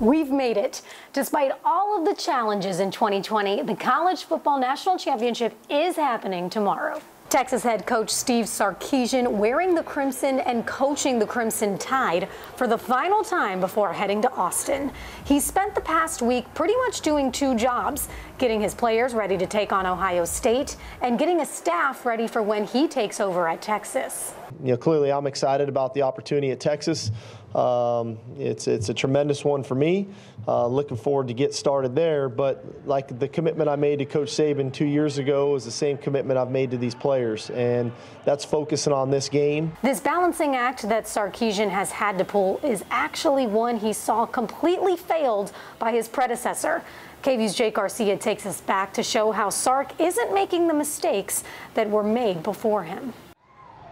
We've made it. Despite all of the challenges in 2020, the college football national championship is happening tomorrow. Texas head coach Steve Sarkeesian wearing the crimson and coaching the Crimson Tide for the final time before heading to Austin. He spent the past week pretty much doing two jobs, getting his players ready to take on Ohio State and getting a staff ready for when he takes over at Texas. You know, clearly I'm excited about the opportunity at Texas. Um, it's it's a tremendous one for me. Uh, looking forward to get started there. But like the commitment I made to Coach Saban two years ago is the same commitment I've made to these players, and that's focusing on this game. This balancing act that Sarkeesian has had to pull is actually one he saw completely failed by his predecessor. KV's Jake Garcia takes us back to show how Sark isn't making the mistakes that were made before him.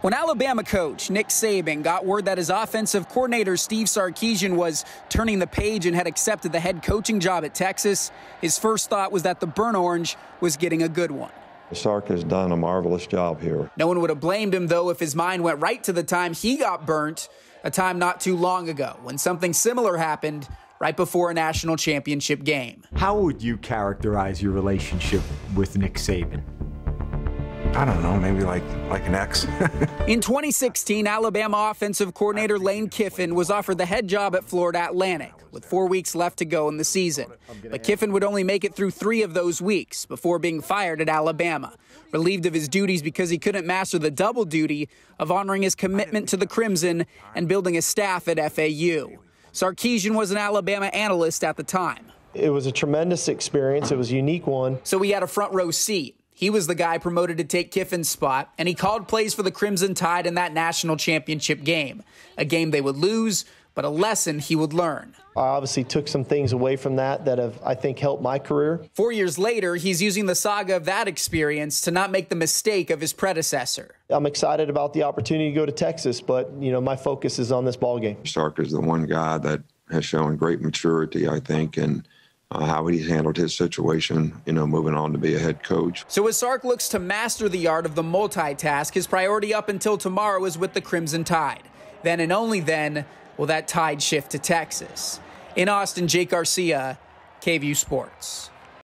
When Alabama coach Nick Saban got word that his offensive coordinator Steve Sarkeesian was turning the page and had accepted the head coaching job at Texas, his first thought was that the burnt orange was getting a good one. Sark has done a marvelous job here. No one would have blamed him, though, if his mind went right to the time he got burnt, a time not too long ago when something similar happened right before a national championship game. How would you characterize your relationship with Nick Saban? I don't know, maybe like like an X. in 2016, Alabama offensive coordinator Lane Kiffin was offered the head job at Florida Atlantic with 4 weeks left to go in the season. But Kiffin would only make it through 3 of those weeks before being fired at Alabama, relieved of his duties because he couldn't master the double duty of honoring his commitment to the Crimson and building a staff at FAU. Sarkeesian was an Alabama analyst at the time. It was a tremendous experience. It was a unique one. So we had a front row seat he was the guy promoted to take Kiffin's spot, and he called plays for the Crimson Tide in that national championship game, a game they would lose, but a lesson he would learn. I obviously took some things away from that that have, I think, helped my career. Four years later, he's using the saga of that experience to not make the mistake of his predecessor. I'm excited about the opportunity to go to Texas, but you know my focus is on this ball game. Stark is the one guy that has shown great maturity, I think, and uh, how he's handled his situation, you know, moving on to be a head coach. So as Sark looks to master the art of the multitask, his priority up until tomorrow is with the Crimson Tide. Then and only then will that tide shift to Texas. In Austin, Jake Garcia, KVU Sports.